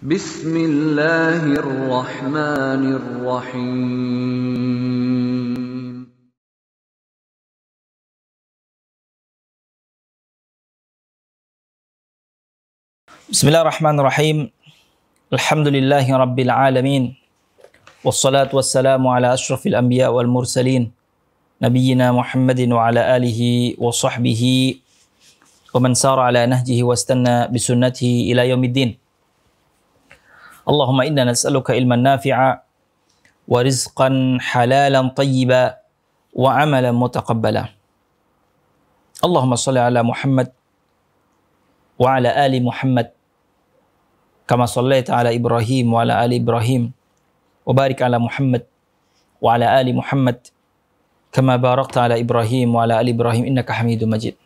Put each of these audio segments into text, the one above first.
بسم الله الرحمن الرحيم بسم الله الرحمن الرحيم الحمد لله رب العالمين والصلاة والسلام على أشرف الأنبياء والمرسلين نبينا محمد وعلى آله وصحبه ومن سار على نهجه واستنى بسنته إلى يوم الدين اللهم إنا نسألك علما نافعا ورزقا حلالا طيبا وعملا متقبلا اللهم صل على محمد وعلى آل محمد كما صليت على إبراهيم وعلى آل إبراهيم وبارك على محمد وعلى آل محمد كما باركت على إبراهيم وعلى آل إبراهيم إنك حميد مجيد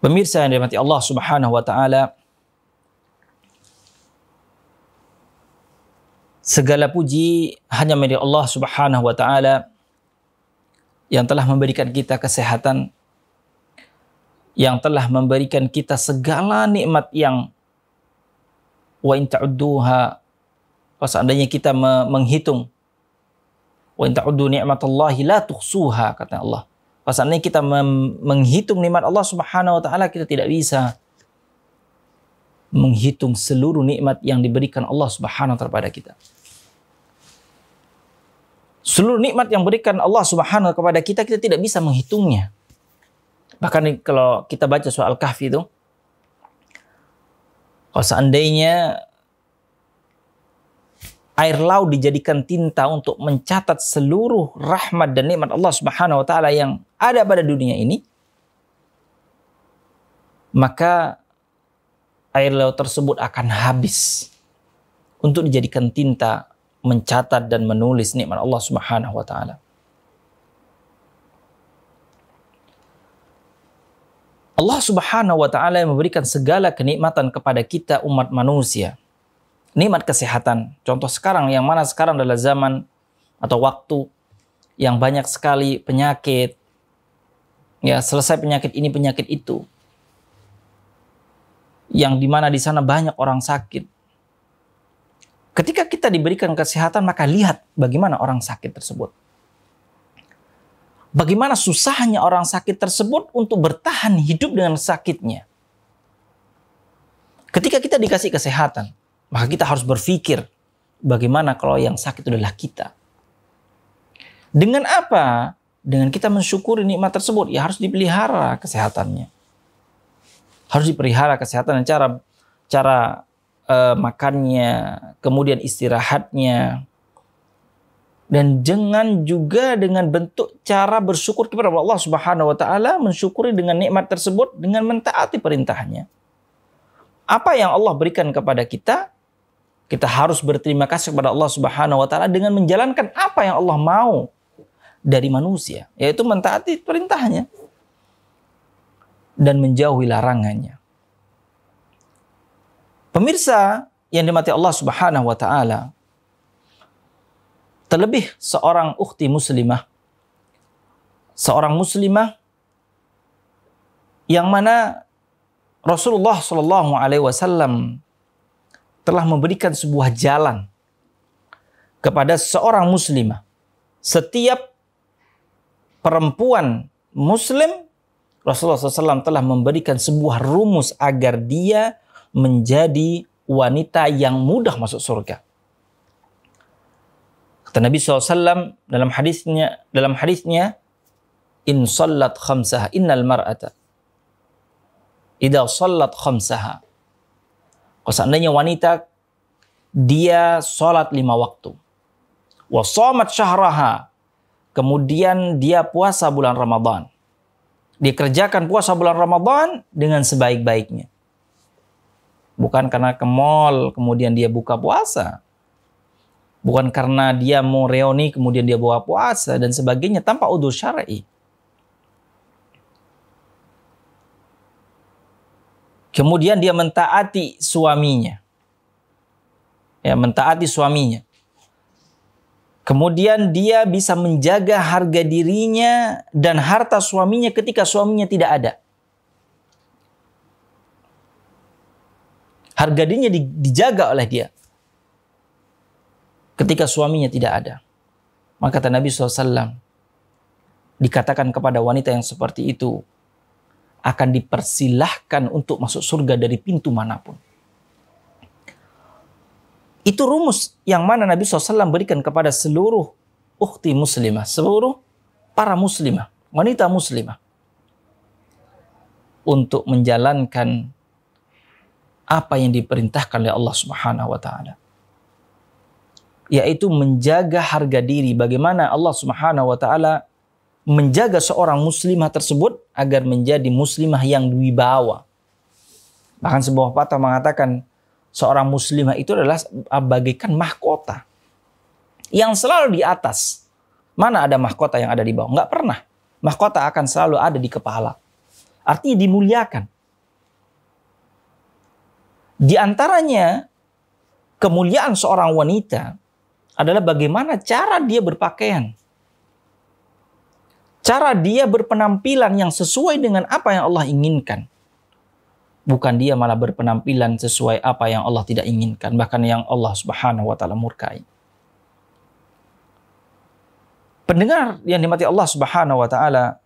Pemirsa yang dirahmati Allah Subhanahu wa taala, Segala puji hanya milik Allah Subhanahu wa taala yang telah memberikan kita kesehatan, yang telah memberikan kita segala nikmat yang wa in ta'udduha kalau seandainya kita menghitung wa in ta'uddu ni'matallahi la tuhsuha kata Allah. Kalau seandainya kita menghitung nikmat Allah Subhanahu wa taala kita tidak bisa menghitung seluruh nikmat yang diberikan Allah Subhanahu wa taala kepada kita. Seluruh nikmat yang berikan Allah Subhanahu kepada kita kita tidak bisa menghitungnya. Bahkan kalau kita baca soal kahfi itu kalau seandainya air laut dijadikan tinta untuk mencatat seluruh rahmat dan nikmat Allah Subhanahu wa taala yang ada pada dunia ini maka air laut tersebut akan habis untuk dijadikan tinta mencatat dan menulis nikmat Allah Subhanahu wa taala. Allah Subhanahu wa taala memberikan segala kenikmatan kepada kita umat manusia. Nikmat kesehatan. Contoh sekarang yang mana sekarang adalah zaman atau waktu yang banyak sekali penyakit. Ya, selesai penyakit ini penyakit itu. Yang dimana di sana banyak orang sakit Ketika kita diberikan kesehatan, maka lihat bagaimana orang sakit tersebut. Bagaimana susahnya orang sakit tersebut untuk bertahan hidup dengan sakitnya. Ketika kita dikasih kesehatan, maka kita harus berpikir bagaimana kalau yang sakit adalah kita. Dengan apa? Dengan kita mensyukuri nikmat tersebut, ya harus dipelihara kesehatannya. Harus dipelihara kesehatan dan cara cara uh, makannya, kemudian istirahatnya. Dan jangan juga dengan bentuk cara bersyukur kepada Allah Subhanahu wa taala mensyukuri dengan nikmat tersebut dengan mentaati perintahnya. Apa yang Allah berikan kepada kita, kita harus berterima kasih kepada Allah Subhanahu wa taala dengan menjalankan apa yang Allah mau dari manusia, yaitu mentaati perintahnya dan menjauhi larangannya. Pemirsa yang dimati Allah Subhanahu wa taala. Terlebih seorang ukhti muslimah. Seorang muslimah yang mana Rasulullah Shallallahu alaihi wasallam telah memberikan sebuah jalan kepada seorang muslimah. Setiap perempuan muslim Rasulullah SAW telah memberikan sebuah rumus agar dia menjadi wanita yang mudah masuk surga. Kata Nabi SAW dalam hadisnya, dalam hadisnya, in sallat khamsaha innal mar'ata idza sallat khamsaha. Kalau seandainya wanita dia sholat lima waktu. somat syahraha. Kemudian dia puasa bulan Ramadan. dikerjakan puasa bulan Ramadan dengan sebaik-baiknya. Bukan karena ke mall kemudian dia buka puasa. Bukan karena dia mau reuni kemudian dia buka puasa dan sebagainya tanpa udur syar'i. Kemudian dia mentaati suaminya. Ya, mentaati suaminya. Kemudian dia bisa menjaga harga dirinya dan harta suaminya ketika suaminya tidak ada. Harga dirinya dijaga oleh dia. Ketika suaminya tidak ada. Maka kata Nabi SAW dikatakan kepada wanita yang seperti itu akan dipersilahkan untuk masuk surga dari pintu manapun. Itu rumus yang mana Nabi SAW berikan kepada seluruh ukhti muslimah, seluruh para muslimah, wanita muslimah untuk menjalankan apa yang diperintahkan oleh Allah Subhanahu wa taala. Yaitu menjaga harga diri, bagaimana Allah Subhanahu wa taala menjaga seorang muslimah tersebut agar menjadi muslimah yang wibawa. Bahkan sebuah patah mengatakan seorang muslimah itu adalah bagaikan mahkota yang selalu di atas. Mana ada mahkota yang ada di bawah? Enggak pernah. Mahkota akan selalu ada di kepala. Artinya dimuliakan. Di antaranya kemuliaan seorang wanita adalah bagaimana cara dia berpakaian. Cara dia berpenampilan yang sesuai dengan apa yang Allah inginkan. Bukan dia malah berpenampilan sesuai apa yang Allah tidak inginkan, bahkan yang Allah Subhanahu wa taala murkai. Pendengar yang dimati Allah Subhanahu wa taala,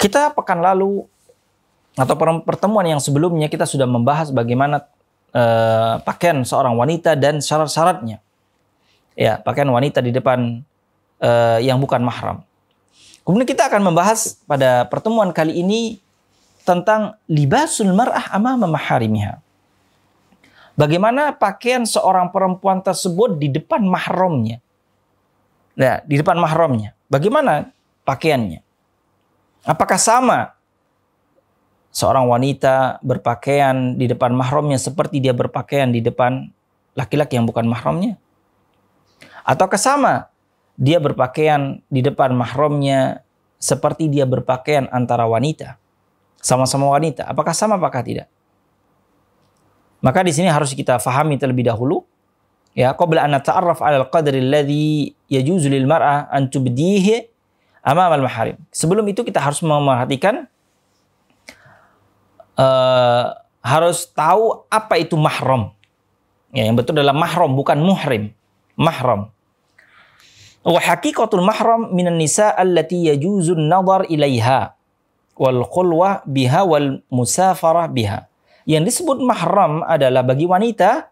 kita pekan lalu atau pertemuan yang sebelumnya kita sudah membahas bagaimana eh, pakaian seorang wanita dan syarat-syaratnya. Ya, pakaian wanita di depan eh, yang bukan mahram. Kemudian kita akan membahas pada pertemuan kali ini tentang libasul mar'ah amama maharimiha. Bagaimana pakaian seorang perempuan tersebut di depan mahramnya? Nah, di depan mahramnya. Bagaimana pakaiannya? Apakah sama seorang wanita berpakaian di depan mahramnya seperti dia berpakaian di depan laki-laki yang bukan mahramnya? atau sama dia berpakaian di depan mahramnya seperti dia berpakaian antara wanita? Sama-sama wanita, apakah sama apakah tidak? Maka di sini harus kita fahami terlebih dahulu ya qabla an ta'arraf 'ala al-qadri alladhi yajuzu lil mar'a an tubdihi amama al-maharim. Sebelum itu kita harus memperhatikan Eh, harus tahu apa itu mahram. Ya, yang betul adalah mahram bukan muhrim. Mahram. Wa hakikatul mahram minan nisa allati an-nadhar ilaiha wal qulwa biha wal musafarah biha. Yang disebut mahram adalah bagi wanita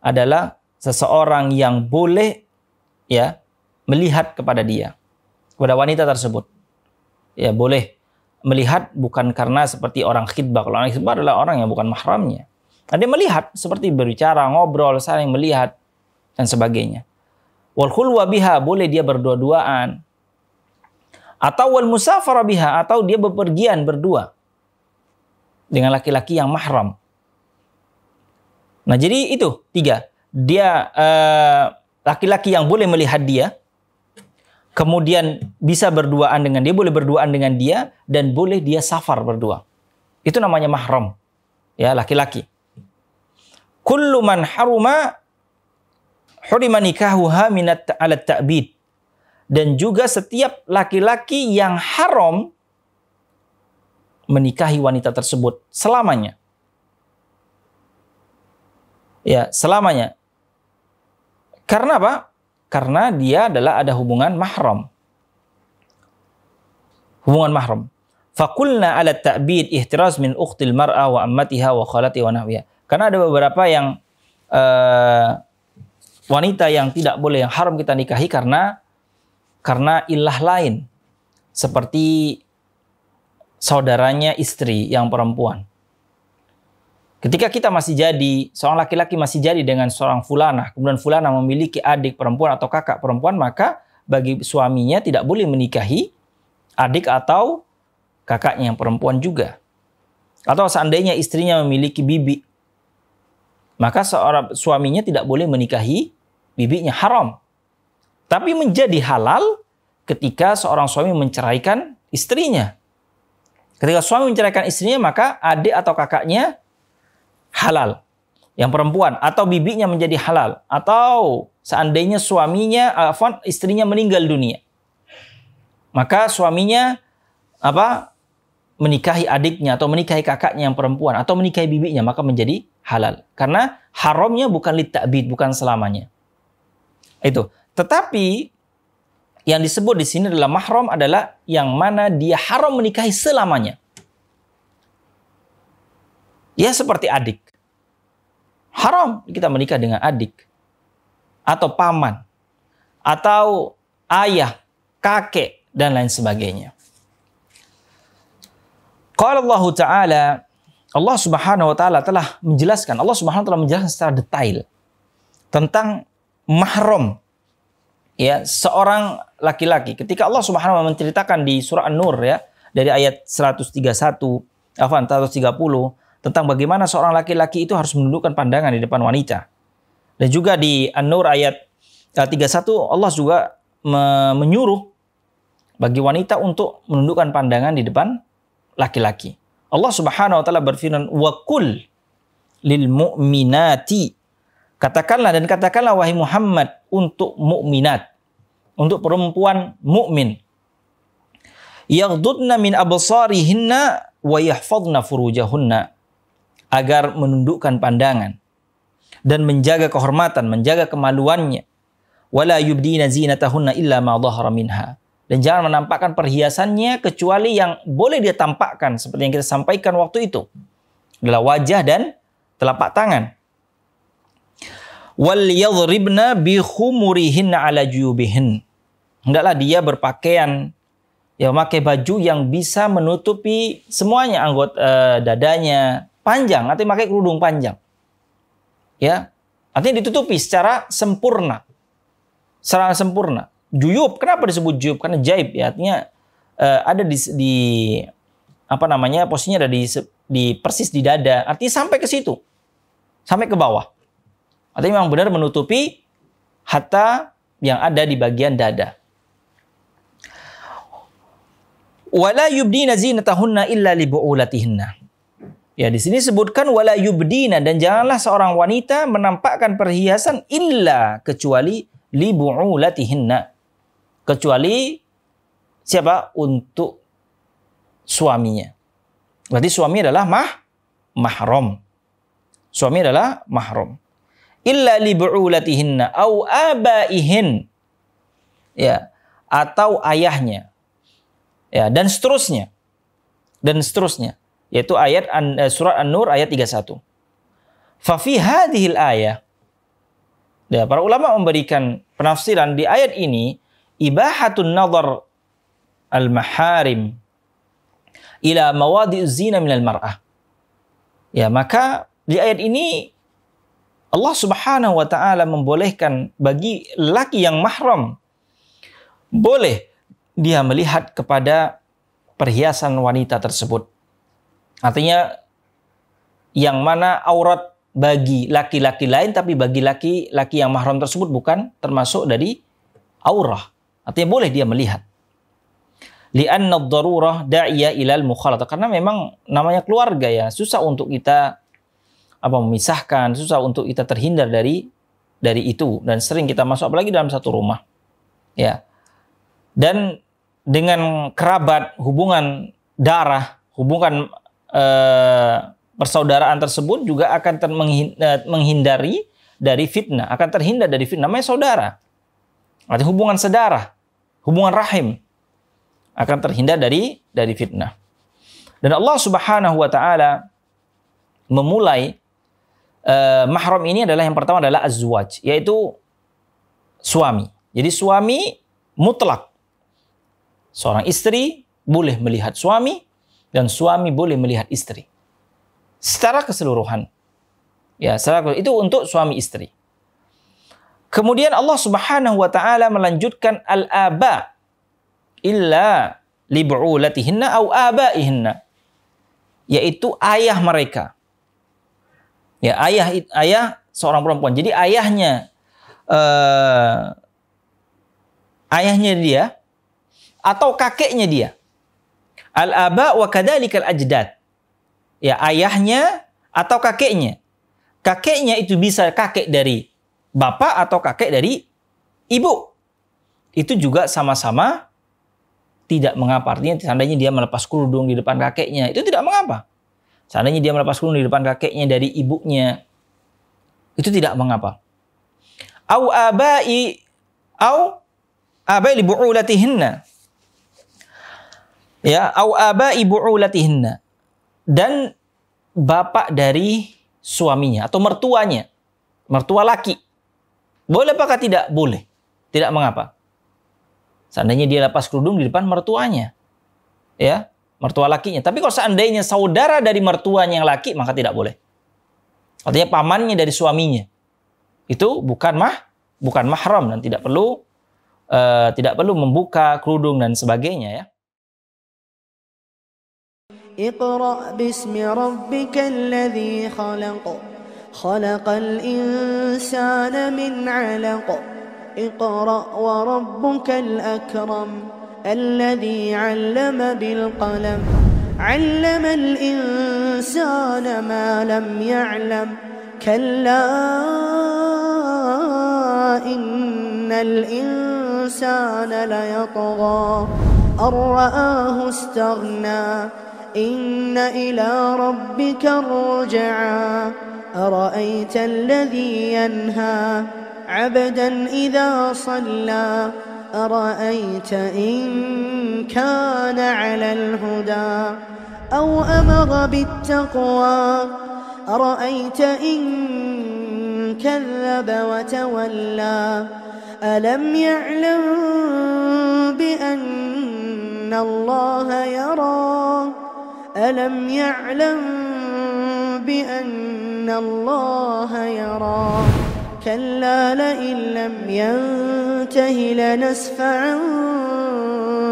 adalah seseorang yang boleh ya melihat kepada dia kepada wanita tersebut. Ya, boleh melihat bukan karena seperti orang khidbah. Kalau orang khidbah adalah orang yang bukan mahramnya. Nah, dia melihat seperti berbicara, ngobrol, saling melihat dan sebagainya. Wal khulwa biha boleh dia berdua-duaan. Atau wal musafara biha atau dia bepergian berdua dengan laki-laki yang mahram. Nah, jadi itu tiga. Dia eh, laki-laki uh, laki -laki yang boleh melihat dia, kemudian bisa berduaan dengan dia, boleh berduaan dengan dia, dan boleh dia safar berdua. Itu namanya mahram. Ya, laki-laki. Kullu man haruma hurima nikahuha minat alat ta'bid. Dan juga setiap laki-laki yang haram menikahi wanita tersebut selamanya. Ya, selamanya. Karena apa? karena dia adalah ada hubungan mahram. Hubungan mahram. Fakulna ala ta'bid ihtiraz min uqtil mar'a wa ammatiha wa khalati wa nahwiha. Karena ada beberapa yang uh, wanita yang tidak boleh yang haram kita nikahi karena karena ilah lain seperti saudaranya istri yang perempuan Ketika kita masih jadi, seorang laki-laki masih jadi dengan seorang fulana, kemudian fulana memiliki adik perempuan atau kakak perempuan, maka bagi suaminya tidak boleh menikahi adik atau kakaknya yang perempuan juga. Atau seandainya istrinya memiliki bibi, maka seorang suaminya tidak boleh menikahi bibinya haram. Tapi menjadi halal ketika seorang suami menceraikan istrinya. Ketika suami menceraikan istrinya, maka adik atau kakaknya halal. Yang perempuan atau bibinya menjadi halal atau seandainya suaminya eh, afwan istrinya meninggal dunia. Maka suaminya apa? menikahi adiknya atau menikahi kakaknya yang perempuan atau menikahi bibinya maka menjadi halal. Karena haramnya bukan litakbid, bukan selamanya. Itu. Tetapi yang disebut di sini adalah mahram adalah yang mana dia haram menikahi selamanya. Ya seperti adik. Haram kita menikah dengan adik atau paman atau ayah, kakek dan lain sebagainya. Qala Allah Ta'ala Allah Subhanahu wa taala telah menjelaskan, Allah Subhanahu wa taala menjelaskan secara detail tentang mahram ya seorang laki-laki. Ketika Allah Subhanahu wa taala menceritakan di surah An-Nur ya dari ayat 131 afan 130 tentang bagaimana seorang laki-laki itu harus menundukkan pandangan di depan wanita. Dan juga di An-Nur ayat 31 eh, Allah juga menyuruh bagi wanita untuk menundukkan pandangan di depan laki-laki. Allah Subhanahu wa taala berfirman, "Wa kul lil mu'minati" Katakanlah dan katakanlah wahai Muhammad untuk mukminat, untuk perempuan mukmin. Yaghdudna min absarihinna wa yahfadna furujahunna agar menundukkan pandangan dan menjaga kehormatan, menjaga kemaluannya. Wala yubdina zinatahunna illa ma dhahara minha. Dan jangan menampakkan perhiasannya kecuali yang boleh dia tampakkan seperti yang kita sampaikan waktu itu. Adalah wajah dan telapak tangan. Wal yadhribna bi khumurihinna ala juyubihin. Hendaklah dia berpakaian yang memakai baju yang bisa menutupi semuanya anggota eh, dadanya, panjang, nanti pakai kerudung panjang. Ya, artinya ditutupi secara sempurna. Secara sempurna. Juyub, kenapa disebut juyub? Karena jaib ya, artinya uh, ada di, di apa namanya posisinya ada di, di persis di dada. Artinya sampai ke situ, sampai ke bawah. Artinya memang benar menutupi hatta yang ada di bagian dada. Wala yubdina zinatahunna illa libu'ulatihinna. Ya di sini sebutkan wala yubdina dan janganlah seorang wanita menampakkan perhiasan illa kecuali libu'ulatihinna. Kecuali siapa? Untuk suaminya. Berarti suami adalah mah mahram. Suami adalah mahram. Illa libu'ulatihinna au abaihin. Ya, atau ayahnya. Ya, dan seterusnya. Dan seterusnya yaitu ayat eh, surat An-Nur ayat 31. fi hadhil ayah. Ya, para ulama memberikan penafsiran di ayat ini ibahatun nazar al-maharim ila mawadi zina minal mar'ah. Ya, maka di ayat ini Allah Subhanahu wa taala membolehkan bagi laki yang mahram boleh dia melihat kepada perhiasan wanita tersebut Artinya yang mana aurat bagi laki-laki lain tapi bagi laki-laki yang mahram tersebut bukan termasuk dari aurah. Artinya boleh dia melihat. Li'anna darurah da'iya ilal mukhalata. Karena memang namanya keluarga ya. Susah untuk kita apa memisahkan. Susah untuk kita terhindar dari dari itu. Dan sering kita masuk apalagi dalam satu rumah. Ya. Dan dengan kerabat, hubungan darah, hubungan Eh, persaudaraan tersebut juga akan ter eh, menghindari dari fitnah, akan terhindar dari fitnah. Namanya saudara. ada hubungan sedarah, hubungan rahim akan terhindar dari dari fitnah. Dan Allah Subhanahu wa taala memulai eh, mahram ini adalah yang pertama adalah azwaj, yaitu suami. Jadi suami mutlak. Seorang istri boleh melihat suami dan suami boleh melihat istri secara keseluruhan. Ya, secara keseluruhan itu untuk suami istri. Kemudian Allah Subhanahu wa taala melanjutkan al-aba illa libu'ulatihinna au abaihinna yaitu ayah mereka. Ya, ayah ayah seorang perempuan. Jadi ayahnya uh, ayahnya dia atau kakeknya dia. Al-aba wa kadzalikal ajdad. Ya, ayahnya atau kakeknya. Kakeknya itu bisa kakek dari bapak atau kakek dari ibu. Itu juga sama-sama tidak mengapa. Artinya seandainya dia melepas kerudung di depan kakeknya, itu tidak mengapa. Seandainya dia melepas kerudung di depan kakeknya dari ibunya, itu tidak mengapa. Au abai au abai li bu'ulatihinna ya au aba ibu dan bapak dari suaminya atau mertuanya mertua laki boleh apakah tidak boleh tidak mengapa seandainya dia lepas kerudung di depan mertuanya ya mertua lakinya tapi kalau seandainya saudara dari mertuanya yang laki maka tidak boleh artinya pamannya dari suaminya itu bukan mah bukan mahram dan tidak perlu uh, tidak perlu membuka kerudung dan sebagainya ya اقرأ باسم ربك الذي خلق خلق الإنسان من علق اقرأ وربك الأكرم الذي علم بالقلم علم الإنسان ما لم يعلم كلا إن الإنسان ليطغى أن رآه استغنى إن إلى ربك الرجعا أرأيت الذي ينهى عبدا إذا صلى أرأيت إن كان على الهدى أو أمر بالتقوى أرأيت إن كذب وتولى ألم يعلم بأن الله يراه ألم يعلم بأن الله يرى كلا لئن لم ينته لنسفعا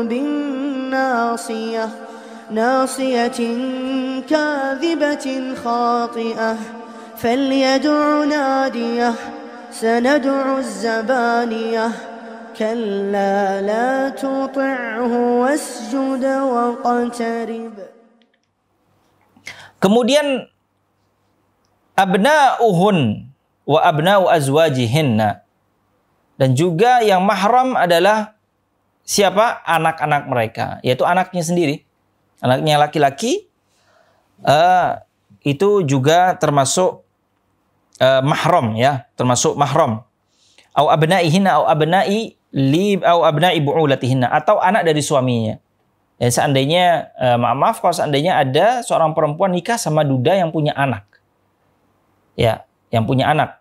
بالناصية ناصية كاذبة خاطئة فليدع ناديه سندع الزبانيه كلا لا تطعه واسجد واقترب Kemudian abna'uhun wa abna'u azwajihinna. Dan juga yang mahram adalah siapa? Anak-anak mereka, yaitu anaknya sendiri. Anaknya laki-laki uh, itu juga termasuk uh, mahram ya, termasuk mahram. Au abna'ihinna au abna'i li au abna'i bu'ulatihinna atau anak dari suaminya. Ya, seandainya eh, maaf, maaf kalau seandainya ada seorang perempuan nikah sama duda yang punya anak. Ya, yang punya anak.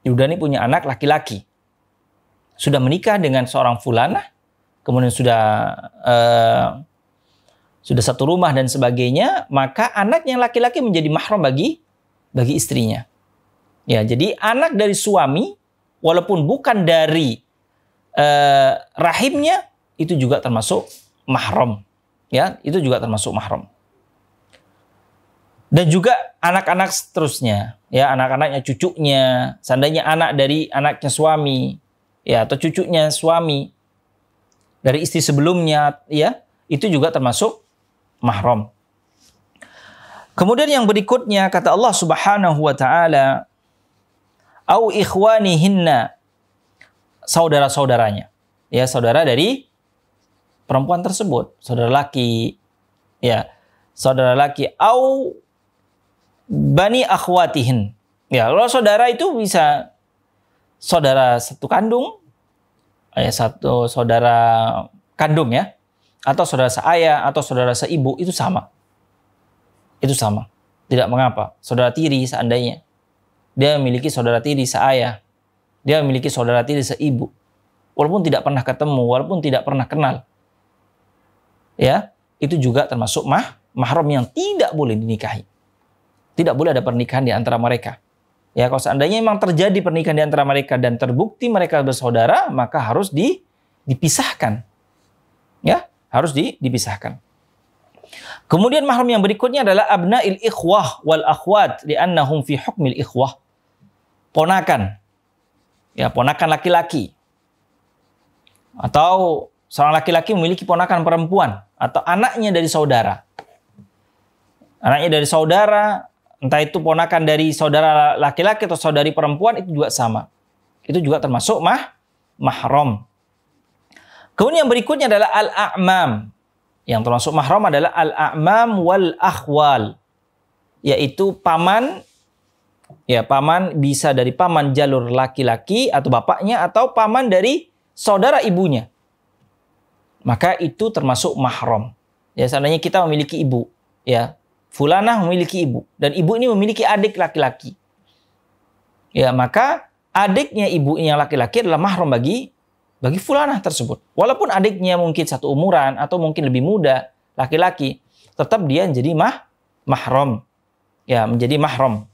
Duda ini punya anak laki-laki. Sudah menikah dengan seorang fulanah, kemudian sudah eh, sudah satu rumah dan sebagainya, maka anak yang laki-laki menjadi mahram bagi bagi istrinya. Ya, jadi anak dari suami walaupun bukan dari eh, rahimnya itu juga termasuk mahram ya itu juga termasuk mahram dan juga anak-anak seterusnya ya anak-anaknya cucunya seandainya anak dari anaknya suami ya atau cucunya suami dari istri sebelumnya ya itu juga termasuk mahram kemudian yang berikutnya kata Allah Subhanahu wa taala au ikhwanihinna saudara-saudaranya ya saudara dari perempuan tersebut, saudara laki, ya, saudara laki, au bani akhwatihin. Ya, kalau saudara itu bisa saudara satu kandung, ya satu saudara kandung ya, atau saudara seayah, atau saudara seibu, itu sama. Itu sama. Tidak mengapa. Saudara tiri seandainya. Dia memiliki saudara tiri seayah. Dia memiliki saudara tiri seibu. Walaupun tidak pernah ketemu, walaupun tidak pernah kenal ya itu juga termasuk mah mahram yang tidak boleh dinikahi. Tidak boleh ada pernikahan di antara mereka. Ya, kalau seandainya memang terjadi pernikahan di antara mereka dan terbukti mereka bersaudara, maka harus di, dipisahkan. Ya, harus di, dipisahkan. Kemudian mahram yang berikutnya adalah abnail ikhwah wal akhwat di annahum fi hukmil ikhwah. Ponakan. Ya, ponakan laki-laki. Atau Seorang laki-laki memiliki ponakan perempuan atau anaknya dari saudara. Anaknya dari saudara, entah itu ponakan dari saudara laki-laki atau saudari perempuan itu juga sama. Itu juga termasuk mah mahram. Kemudian yang berikutnya adalah al-a'mam. Yang termasuk mahram adalah al-a'mam wal akhwal. Yaitu paman ya paman bisa dari paman jalur laki-laki atau bapaknya atau paman dari saudara ibunya maka itu termasuk mahram. Ya, seandainya kita memiliki ibu, ya. Fulanah memiliki ibu dan ibu ini memiliki adik laki-laki. Ya, maka adiknya ibunya laki-laki adalah mahram bagi bagi fulanah tersebut. Walaupun adiknya mungkin satu umuran atau mungkin lebih muda, laki-laki, tetap dia menjadi mah mahram. Ya, menjadi mahram.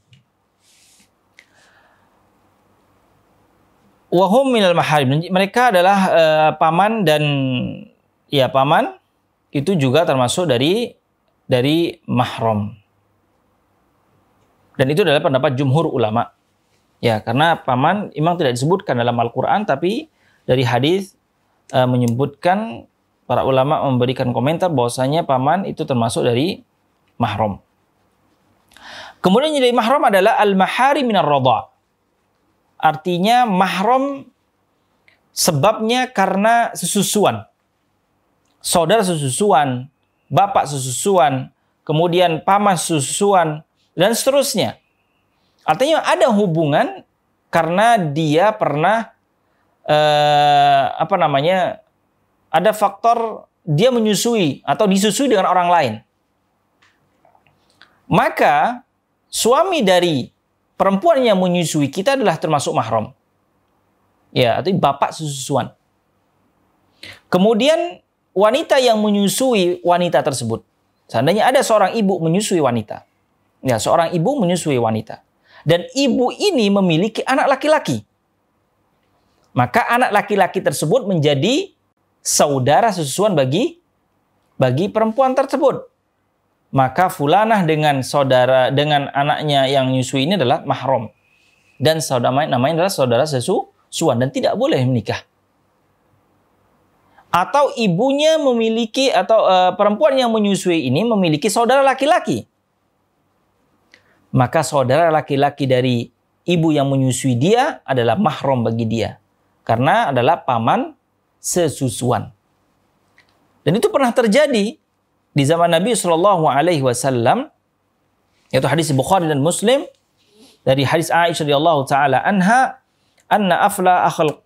Wahum minal maharim. Mereka adalah uh, paman dan ya paman itu juga termasuk dari dari mahram. Dan itu adalah pendapat jumhur ulama. Ya, karena paman memang tidak disebutkan dalam Al-Qur'an tapi dari hadis e, menyebutkan para ulama memberikan komentar bahwasanya paman itu termasuk dari mahram. Kemudian dari mahram adalah al-mahari minar Artinya mahram sebabnya karena sesusuan saudara susuan, bapak susuan, kemudian paman susuan, dan seterusnya. Artinya ada hubungan karena dia pernah eh, apa namanya ada faktor dia menyusui atau disusui dengan orang lain. Maka suami dari perempuan yang menyusui kita adalah termasuk mahram. Ya, artinya bapak susuan. Kemudian wanita yang menyusui wanita tersebut. Seandainya ada seorang ibu menyusui wanita. Ya, seorang ibu menyusui wanita. Dan ibu ini memiliki anak laki-laki. Maka anak laki-laki tersebut menjadi saudara susuan bagi bagi perempuan tersebut. Maka fulanah dengan saudara dengan anaknya yang menyusui ini adalah mahram dan saudara namanya adalah saudara sesusuan dan tidak boleh menikah atau ibunya memiliki atau e, perempuan yang menyusui ini memiliki saudara laki-laki. Maka saudara laki-laki dari ibu yang menyusui dia adalah mahram bagi dia karena adalah paman sesusuan. Dan itu pernah terjadi di zaman Nabi Shallallahu alaihi wasallam yaitu hadis Bukhari dan Muslim dari hadis Aisyah radhiyallahu taala anha anna afla akhlaq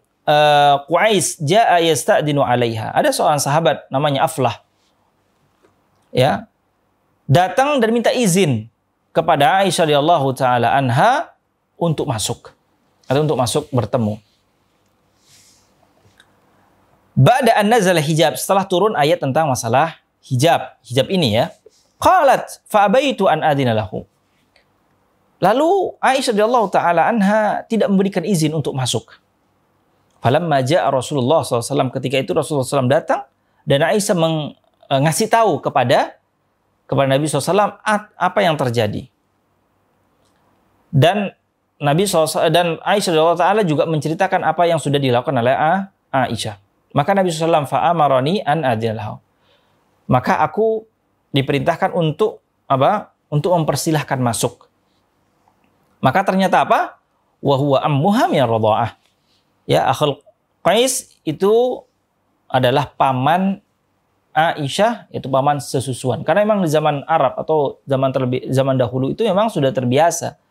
uh, jaa yasta'dinu 'alaiha. Ada seorang sahabat namanya Aflah. Ya. Datang dan minta izin kepada Aisyah radhiyallahu taala anha untuk masuk atau untuk masuk bertemu. Ba'da an nazala hijab setelah turun ayat tentang masalah hijab, hijab ini ya. Qalat fa'abaitu an adina Lalu Aisyah radhiyallahu taala anha tidak memberikan izin untuk masuk. Falamma ja'a Rasulullah SAW ketika itu Rasulullah SAW datang dan Aisyah meng, e, ngasih tahu kepada kepada Nabi SAW apa yang terjadi. Dan Nabi SAW, dan Aisyah Taala juga menceritakan apa yang sudah dilakukan oleh Aisyah. Maka Nabi SAW fa'amaroni an adilahu. Maka aku diperintahkan untuk apa? Untuk mempersilahkan masuk. Maka ternyata apa? Wahwa ammuha min Ya, Akhul Qais itu adalah paman Aisyah itu paman sesusuan. Karena memang di zaman Arab atau zaman terlebih zaman dahulu itu memang sudah terbiasa.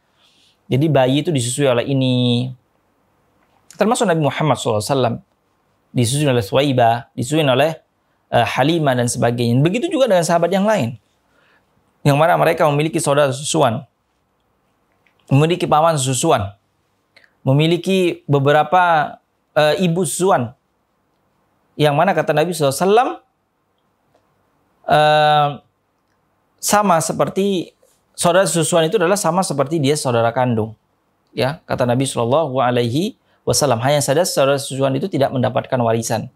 Jadi bayi itu disusui oleh ini. Termasuk Nabi Muhammad SAW. Disusui oleh Suwaiba disusui oleh uh, Halimah dan sebagainya. Begitu juga dengan sahabat yang lain. Yang mana mereka memiliki saudara susuan. Memiliki paman susuan memiliki beberapa e, ibu suan yang mana kata Nabi SAW e, eh, sama seperti saudara susuan itu adalah sama seperti dia saudara kandung ya kata Nabi SAW Alaihi Wasallam hanya saja saudara susuan itu tidak mendapatkan warisan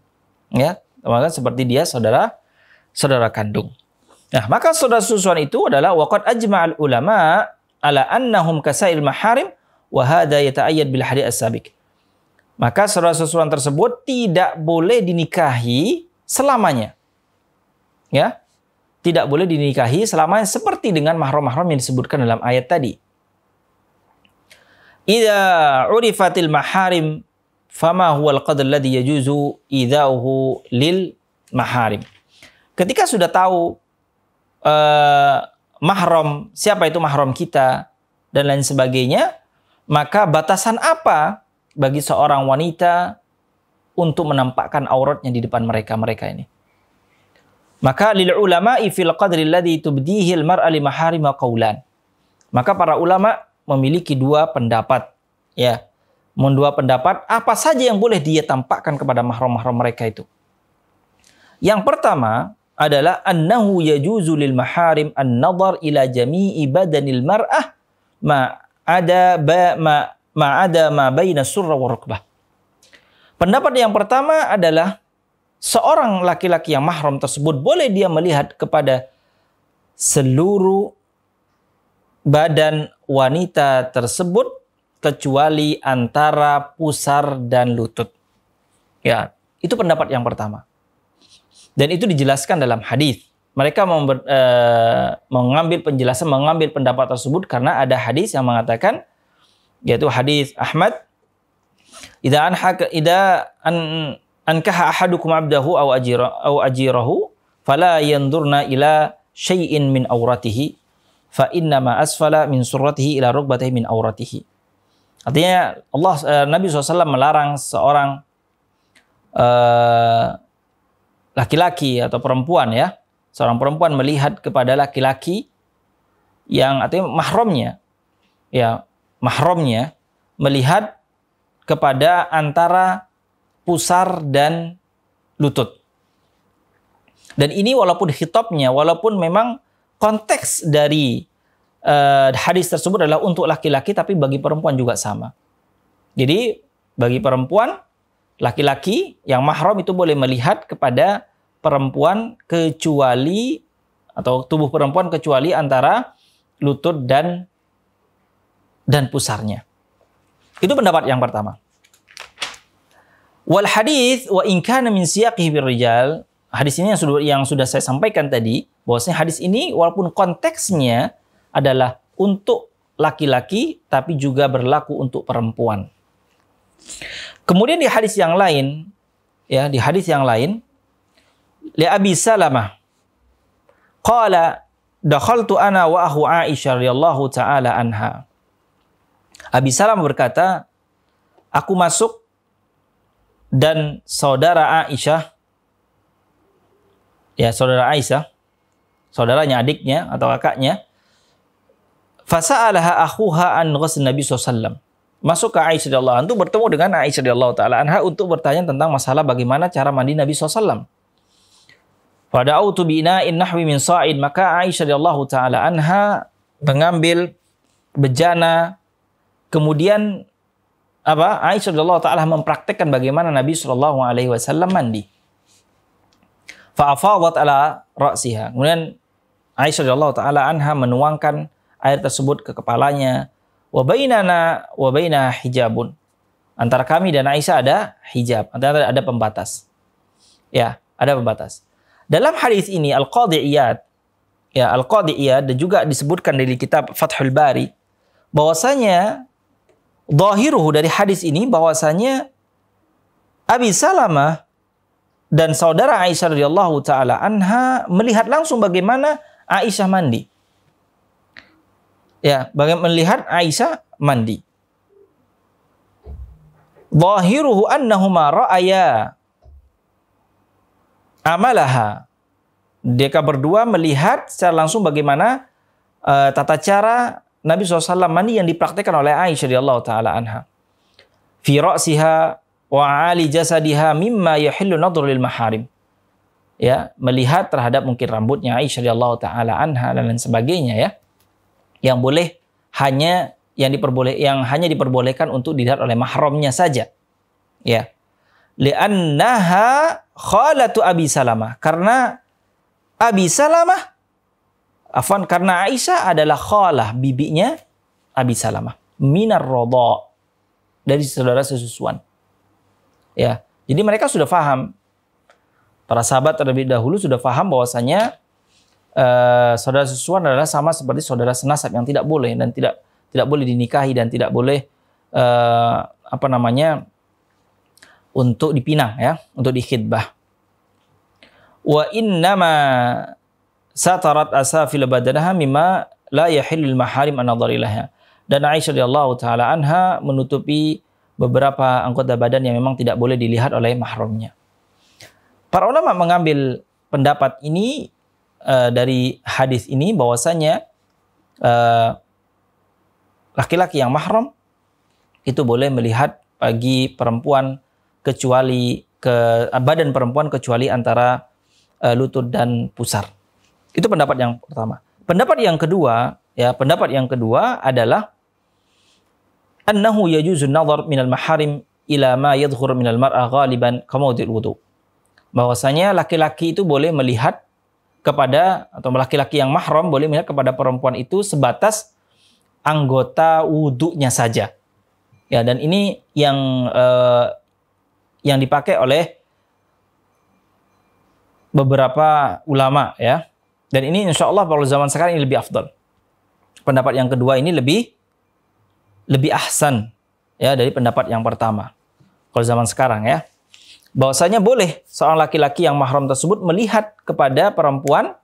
ya maka seperti dia saudara saudara kandung nah maka saudara susuan itu adalah ajma al ulama ala annahum kasail maharim wahada yata'ayyad bil bila as asabik Maka seseorang tersebut tidak boleh dinikahi selamanya. Ya. Tidak boleh dinikahi selamanya seperti dengan mahram-mahram yang disebutkan dalam ayat tadi. Idza urifatil maharim fama al qadr alladhi yajuzu idahu lil maharim. Ketika sudah tahu eh, mahram, siapa itu mahram kita dan lain sebagainya, maka batasan apa bagi seorang wanita untuk menampakkan auratnya di depan mereka-mereka ini? Maka lil ulama fil qadri alladhi tubdihi al mar'a li maharima qawlan. Maka para ulama memiliki dua pendapat ya. Mendua pendapat apa saja yang boleh dia tampakkan kepada mahram-mahram mereka itu. Yang pertama adalah annahu yajuzu lil maharim an-nadhar ila jami'i badanil mar'ah ma ada ba, ma, ma ada ma baina surra wa rukbah. Pendapat yang pertama adalah seorang laki-laki yang mahram tersebut boleh dia melihat kepada seluruh badan wanita tersebut kecuali antara pusar dan lutut. Ya, itu pendapat yang pertama. Dan itu dijelaskan dalam hadis mereka member, e, eh, mengambil penjelasan, mengambil pendapat tersebut karena ada hadis yang mengatakan yaitu hadis Ahmad Idza hak idza an ankaha ahadukum abdahu aw ajira aw ajirahu fala yandurna ila syai'in min auratihi fa inna ma asfala min surratihi ila rukbatihi min auratihi. Artinya Allah eh, Nabi SAW melarang seorang eh, laki-laki e, laki -laki atau perempuan ya seorang perempuan melihat kepada laki-laki yang artinya mahramnya ya mahramnya melihat kepada antara pusar dan lutut. Dan ini walaupun hitopnya, walaupun memang konteks dari uh, hadis tersebut adalah untuk laki-laki, tapi bagi perempuan juga sama. Jadi bagi perempuan, laki-laki yang mahram itu boleh melihat kepada perempuan kecuali atau tubuh perempuan kecuali antara lutut dan dan pusarnya. Itu pendapat yang pertama. Wal hadis wa in kana min siyaqihi rijal, hadis ini yang sudah yang sudah saya sampaikan tadi, bahwasanya hadis ini walaupun konteksnya adalah untuk laki-laki tapi juga berlaku untuk perempuan. Kemudian di hadis yang lain, ya di hadis yang lain li Abi Salamah qala dakhaltu ana wa ahu Aisyah radhiyallahu taala anha Abi Salam berkata aku masuk dan saudara Aisyah ya saudara Aisyah saudaranya adiknya atau kakaknya fasa'alaha akhuha an ghusl Nabi sallallahu masuk ke Aisyah radhiyallahu anhu bertemu dengan Aisyah radhiyallahu taala anha untuk bertanya tentang masalah bagaimana cara mandi Nabi sallallahu pada autu bina'in nahwi min sa'id maka Aisyah radhiyallahu taala anha mengambil bejana kemudian apa Aisyah radhiyallahu taala mempraktekkan bagaimana Nabi Shallallahu alaihi wasallam mandi. Fa'afadat ala ra'siha. Kemudian Aisyah radhiyallahu taala anha menuangkan air tersebut ke kepalanya. Wa bainana wa baina hijabun. Antara kami dan Aisyah ada hijab, antara ada pembatas. Ya, ada pembatas. Dalam hadis ini Al-Qadhi ya Al-Qadhi Iyad dan juga disebutkan dari kitab Fathul Bari bahwasanya dhahiruhu dari hadis ini bahwasanya Abi Salamah dan saudara Aisyah radhiyallahu taala anha melihat langsung bagaimana Aisyah mandi. Ya, bagaimana melihat Aisyah mandi. Zahiruhu annahuma ra'aya amalaha. Mereka berdua melihat secara langsung bagaimana uh, tata cara Nabi SAW mandi yang dipraktekkan oleh Aisyah radhiyallahu taala anha. Fi ra'siha wa 'ali jasadiha mimma yahillu nadru lil maharim. Ya, melihat terhadap mungkin rambutnya Aisyah radhiyallahu taala anha dan lain sebagainya ya. Yang boleh hanya yang diperboleh yang hanya diperbolehkan untuk dilihat oleh mahramnya saja. Ya li'annaha khalatu Abi Salamah karena Abi Salamah afan karena Aisyah adalah khalah bibinya Abi Salamah minar rodo dari saudara sesusuan ya jadi mereka sudah paham para sahabat terlebih dahulu sudah paham bahwasanya eh, saudara sesusuan adalah sama seperti saudara senasab yang tidak boleh dan tidak tidak boleh dinikahi dan tidak boleh eh, apa namanya untuk dipinang ya, untuk dikhidbah. Wa innama satarat asafil badanaha mimma la yahilul maharim an Dan Aisyah radhiyallahu taala anha menutupi beberapa anggota badan yang memang tidak boleh dilihat oleh mahramnya. Para ulama mengambil pendapat ini uh, dari hadis ini bahwasanya laki eh, laki-laki yang mahram itu boleh melihat bagi perempuan kecuali ke badan perempuan kecuali antara uh, lutut dan pusar. Itu pendapat yang pertama. Pendapat yang kedua, ya, pendapat yang kedua adalah annahu yajuzu nazar minal maharim ila ma min minal mar'a ghaliban kamaudil wudu. Bahwasanya laki-laki itu boleh melihat kepada atau laki-laki yang mahram boleh melihat kepada perempuan itu sebatas anggota wudunya saja. Ya, dan ini yang uh, yang dipakai oleh beberapa ulama ya. Dan ini insya Allah kalau zaman sekarang ini lebih afdol. Pendapat yang kedua ini lebih lebih ahsan ya dari pendapat yang pertama. Kalau zaman sekarang ya. Bahwasanya boleh seorang laki-laki yang mahram tersebut melihat kepada perempuan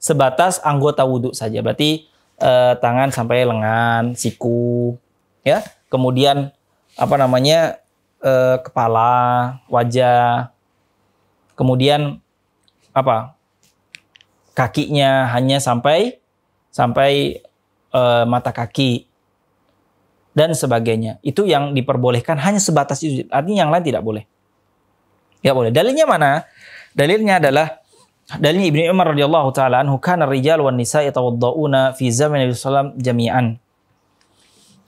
sebatas anggota wudhu saja. Berarti eh, tangan sampai lengan, siku, ya. Kemudian apa namanya eh, kepala, wajah, kemudian apa kakinya hanya sampai sampai eh, mata kaki dan sebagainya. Itu yang diperbolehkan hanya sebatas itu. Artinya yang lain tidak boleh. Tidak boleh. Dalilnya mana? Dalilnya adalah dalilnya Ibnu Umar radhiyallahu taala anhu kana rijal wan nisa yatawaddauna fi zaman Nabi sallam jami'an.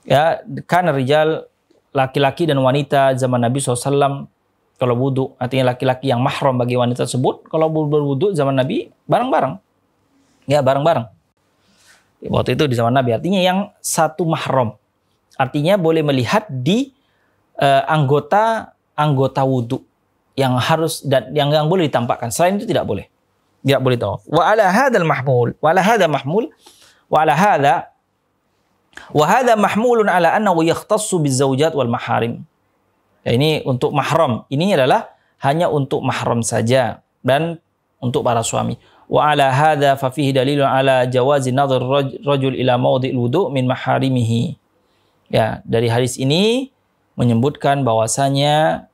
Ya, kana rijal laki-laki dan wanita zaman Nabi SAW kalau wudhu, artinya laki-laki yang mahram bagi wanita tersebut, kalau berwudhu zaman Nabi bareng-bareng. Ya, bareng-bareng. Waktu itu di zaman Nabi, artinya yang satu mahram. Artinya boleh melihat di uh, anggota anggota wudhu yang harus dan yang yang boleh ditampakkan. Selain itu tidak boleh. Tidak boleh tahu. Wa ala hadal mahmul, wa ala hadal mahmul, wa ala hadal Wahada mahmulun ala annahu yakhtassu bizawjat wal maharim. Ya, ini untuk mahram. Ini adalah hanya untuk mahram saja dan untuk para suami. Wa ala hadha fa fihi dalilun ala jawazi nadhar rajul ila mawdi'il wudu' min maharimihi. Ya, dari hadis ini menyebutkan bahwasanya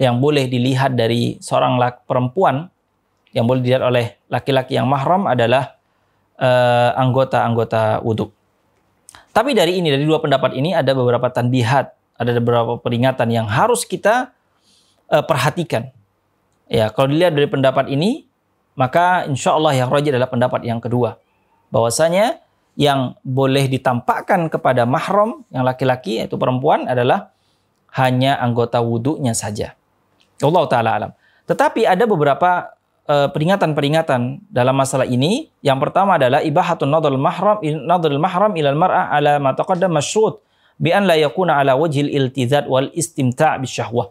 yang boleh dilihat dari seorang laki perempuan yang boleh dilihat oleh laki-laki yang mahram adalah eh, anggota-anggota uh, wudhu. -anggota tapi dari ini, dari dua pendapat ini ada beberapa tanbihat, ada beberapa peringatan yang harus kita uh, perhatikan. Ya, kalau dilihat dari pendapat ini, maka insya Allah yang roji adalah pendapat yang kedua. Bahwasanya yang boleh ditampakkan kepada mahram yang laki-laki yaitu perempuan adalah hanya anggota wudhunya saja. Allah taala alam. Tetapi ada beberapa Eh, peringatan-peringatan dalam masalah ini. Yang pertama adalah ibahatun nadhul mahram nadhul mahram ilal mar'ah ala ma taqaddama masyrut bi an la yakuna ala wajhil iltizad wal istimta' syahwah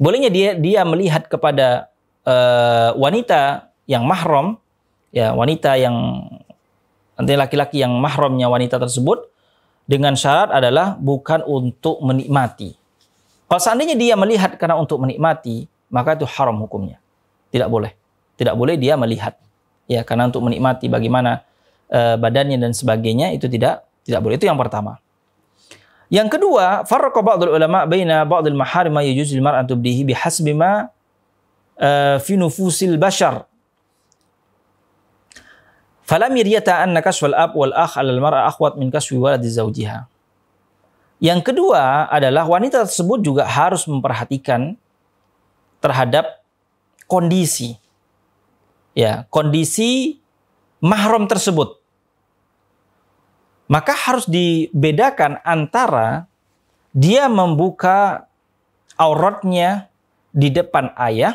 Bolehnya dia dia melihat kepada uh, wanita yang mahram ya wanita yang nanti laki-laki yang mahramnya wanita tersebut dengan syarat adalah bukan untuk menikmati. Kalau seandainya dia melihat karena untuk menikmati, maka itu haram hukumnya. Tidak boleh. Tidak boleh dia melihat. Ya, karena untuk menikmati bagaimana e, badannya dan sebagainya itu tidak tidak boleh. Itu yang pertama. Yang kedua, farqa ba'dul ulama baina ba'dil maharim ma yujuzul mar'atu bihi bihasbi ma eh, fi nufusil bashar. Falam yariyata anna kashfal ab wal akh al mar'a akhwat min kashfi waladi zawjiha. Yang kedua adalah wanita tersebut juga harus memperhatikan terhadap kondisi. Ya, kondisi mahram tersebut. Maka harus dibedakan antara dia membuka auratnya di depan ayah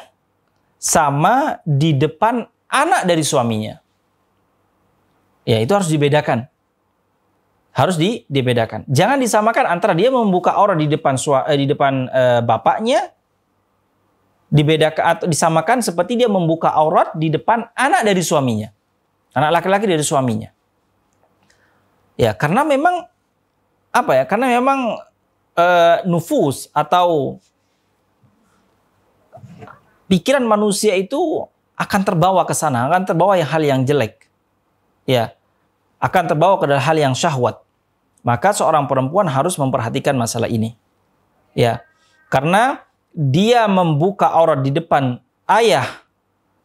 sama di depan anak dari suaminya. Ya, itu harus dibedakan. Harus di, dibedakan. Jangan disamakan antara dia membuka aurat di depan sua, eh, di depan e, bapaknya dibedakan atau disamakan seperti dia membuka aurat di depan anak dari suaminya. Anak laki-laki dari suaminya. Ya, karena memang apa ya? Karena memang uh, nufus atau pikiran manusia itu akan terbawa ke sana, akan terbawa yang hal yang jelek. Ya. Akan terbawa ke dalam hal yang syahwat. Maka seorang perempuan harus memperhatikan masalah ini. Ya. Karena dia membuka aurat di depan ayah,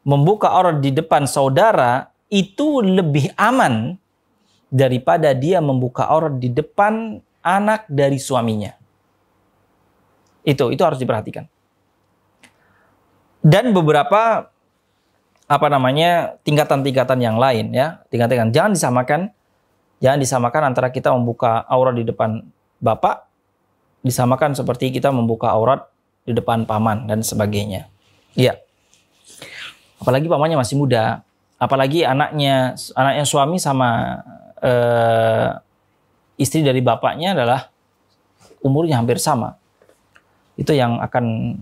membuka aurat di depan saudara itu lebih aman daripada dia membuka aurat di depan anak dari suaminya. Itu itu harus diperhatikan. Dan beberapa apa namanya tingkatan-tingkatan yang lain ya, tingkatan-tingkatan jangan disamakan jangan disamakan antara kita membuka aurat di depan bapak disamakan seperti kita membuka aurat di depan paman dan sebagainya. Iya. Apalagi pamannya masih muda, apalagi anaknya anaknya suami sama eh, istri dari bapaknya adalah umurnya hampir sama. Itu yang akan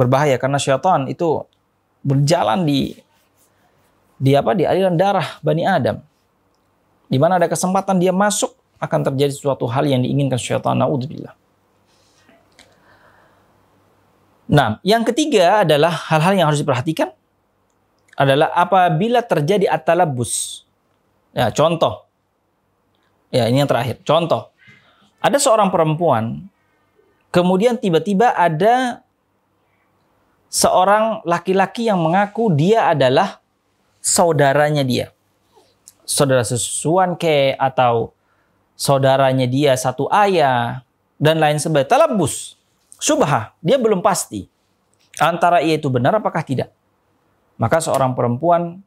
berbahaya karena syaitan itu berjalan di di apa di aliran darah Bani Adam. Di mana ada kesempatan dia masuk akan terjadi suatu hal yang diinginkan syaitan. Nauzubillah. Nah, yang ketiga adalah hal-hal yang harus diperhatikan adalah apabila terjadi atalabus. Ya, contoh. Ya, ini yang terakhir. Contoh. Ada seorang perempuan kemudian tiba-tiba ada seorang laki-laki yang mengaku dia adalah saudaranya dia. Saudara sesuan ke atau saudaranya dia satu ayah dan lain sebagainya. Talabus subha, dia belum pasti antara ia itu benar apakah tidak. Maka seorang perempuan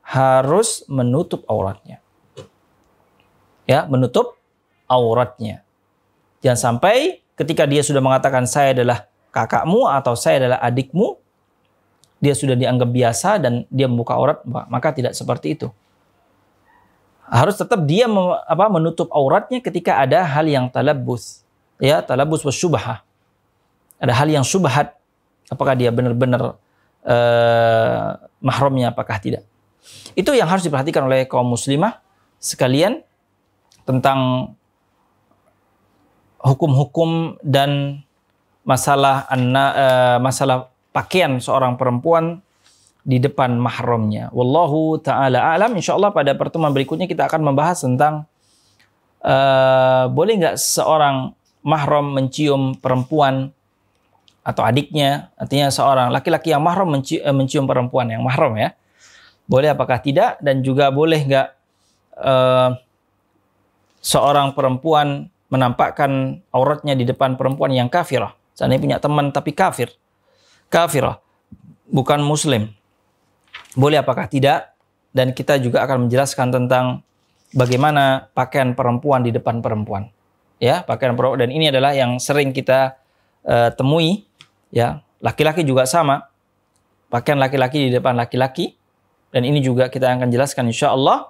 harus menutup auratnya. Ya, menutup auratnya. Jangan sampai ketika dia sudah mengatakan saya adalah kakakmu atau saya adalah adikmu, dia sudah dianggap biasa dan dia membuka aurat, maka tidak seperti itu. Harus tetap dia menutup auratnya ketika ada hal yang talabus. Ya, talabus wasyubhah ada hal yang subhat apakah dia benar-benar uh, mahramnya apakah tidak itu yang harus diperhatikan oleh kaum muslimah sekalian tentang hukum-hukum dan masalah anna, uh, masalah pakaian seorang perempuan di depan mahramnya. Wallahu taala alam. insyaallah pada pertemuan berikutnya kita akan membahas tentang uh, boleh nggak seorang mahram mencium perempuan atau adiknya, artinya seorang laki-laki yang mahram menci eh, mencium perempuan yang mahram ya. Boleh apakah tidak dan juga boleh nggak uh, seorang perempuan menampakkan auratnya di depan perempuan yang kafir. Seandainya punya teman tapi kafir. Kafir, bukan muslim. Boleh apakah tidak? Dan kita juga akan menjelaskan tentang bagaimana pakaian perempuan di depan perempuan. Ya, pakaian perempuan dan ini adalah yang sering kita uh, temui Ya, laki-laki juga sama. Pakaian laki-laki di depan laki-laki. Dan ini juga kita akan jelaskan insya Allah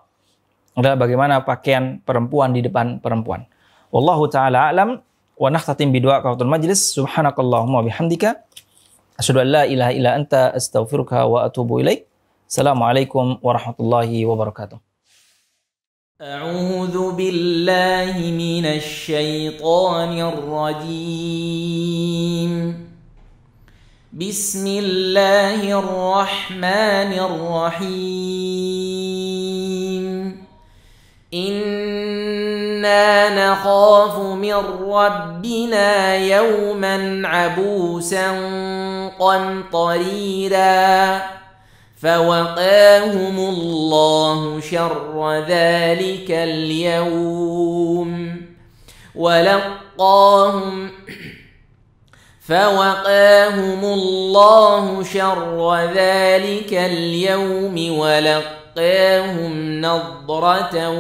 adalah bagaimana pakaian perempuan di depan perempuan. Wallahu taala alam wa nakhtatim bidu'a qautul majlis subhanakallahumma bihamdika asyhadu an la ilaha illa anta astaghfiruka wa atubu ilaik. Assalamualaikum warahmatullahi wabarakatuh. أعوذ بالله من الشيطان الرجيم بسم الله الرحمن الرحيم إنا نخاف من ربنا يوما عبوسا قمطريرا فوقاهم الله شر ذلك اليوم ولقاهم فوقاهم الله شر ذلك اليوم ولقاهم نضرة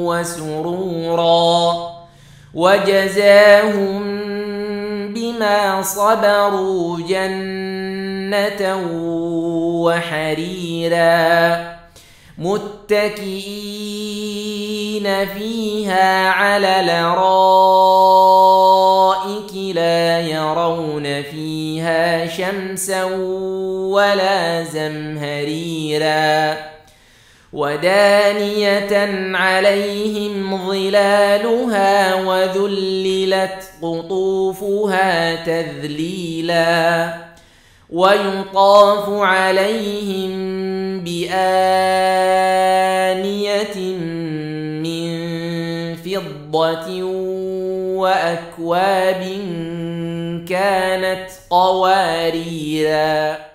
وسرورا وجزاهم بما صبروا جنة وحريرا متكئين فيها على الارائك لا يرون فيها شمسا ولا زمهريرا ودانيه عليهم ظلالها وذللت قطوفها تذليلا ويطاف عليهم بآنية من فضة وأكواب كانت قواريراً